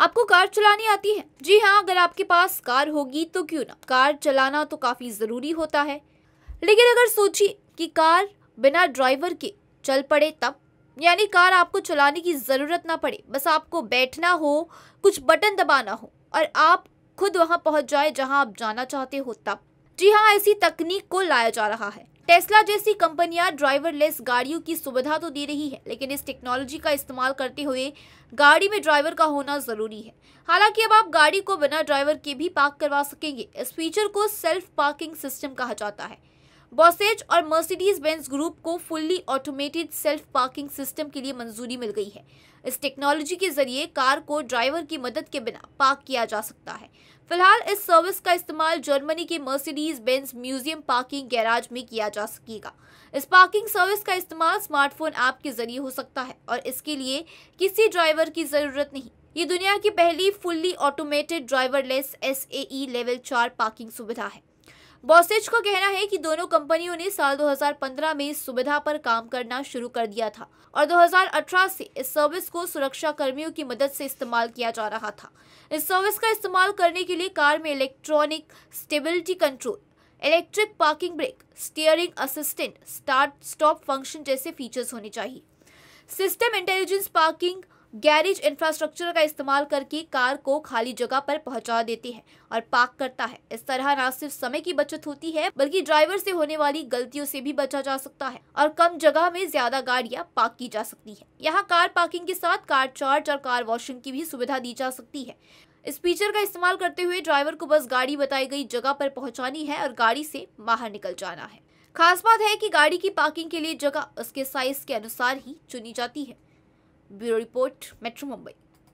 आपको कार चलानी आती है जी हाँ अगर आपके पास कार होगी तो क्यों ना कार चलाना तो काफ़ी ज़रूरी होता है लेकिन अगर सोचिए कि कार बिना ड्राइवर के चल पड़े तब यानी कार आपको चलाने की ज़रूरत ना पड़े बस आपको बैठना हो कुछ बटन दबाना हो और आप खुद वहाँ पहुँच जाए जहाँ आप जाना चाहते हो तब जी हाँ ऐसी तकनीक को लाया जा रहा है टेस्ला जैसी कंपनियां ड्राइवरलेस गाड़ियों की सुविधा तो दे रही है लेकिन इस टेक्नोलॉजी का इस्तेमाल करते हुए गाड़ी में ड्राइवर का होना जरूरी है हालांकि अब आप गाड़ी को बिना ड्राइवर के भी पार्क करवा सकेंगे इस फीचर को सेल्फ पार्किंग सिस्टम कहा जाता है बॉसेज और मर्सिडीज बेंस ग्रुप को fully automated self parking system के लिए मंजूरी मिल गई है इस टेक्नोलॉजी के जरिए कार को ड्राइवर की मदद के बिना पार्क किया जा सकता है फिलहाल इस सर्विस का इस्तेमाल जर्मनी के Mercedes Benz museum parking garage में किया जा सकेगा इस पार्किंग सर्विस का इस्तेमाल स्मार्टफोन ऐप के जरिए हो सकता है और इसके लिए किसी ड्राइवर की जरूरत नहीं ये दुनिया की पहली fully automated driverless S level चार पार्किंग सुविधा है बॉसेज का कहना है कि दोनों कंपनियों ने साल 2015 में इस सुविधा पर काम करना शुरू कर दिया था और 2018 से इस सर्विस को सुरक्षा कर्मियों की मदद से इस्तेमाल किया जा रहा था इस सर्विस का इस्तेमाल करने के लिए कार में electronic stability control electric parking brake steering assistant start stop function जैसे फीचर्स होने चाहिए system intelligence parking garage infrastructure का इस्तेमाल करके कार को खाली जगह पर पहुंचा देते हैं और पार्क करता है इस तरह न सिर्फ समय की बचत होती है बल्कि ड्राइवर से होने वाली गलतियों से भी बचा जा सकता है और कम जगह में ज्यादा गाड़ियां पार्क की जा सकती है यहाँ कार पार्किंग के साथ कार चार्ज और कार वॉशिंग की भी सुविधा दी जा सकती है इस फीचर का इस्तेमाल करते हुए ड्राइवर को बस गाड़ी बताई गई जगह पर पहुँचानी है और गाड़ी से बाहर निकल जाना है खास बात है की गाड़ी की पार्किंग के लिए जगह उसके साइज के अनुसार ही चुनी जाती है ब्यूरो रिपोर्ट मेट्रो मुंबई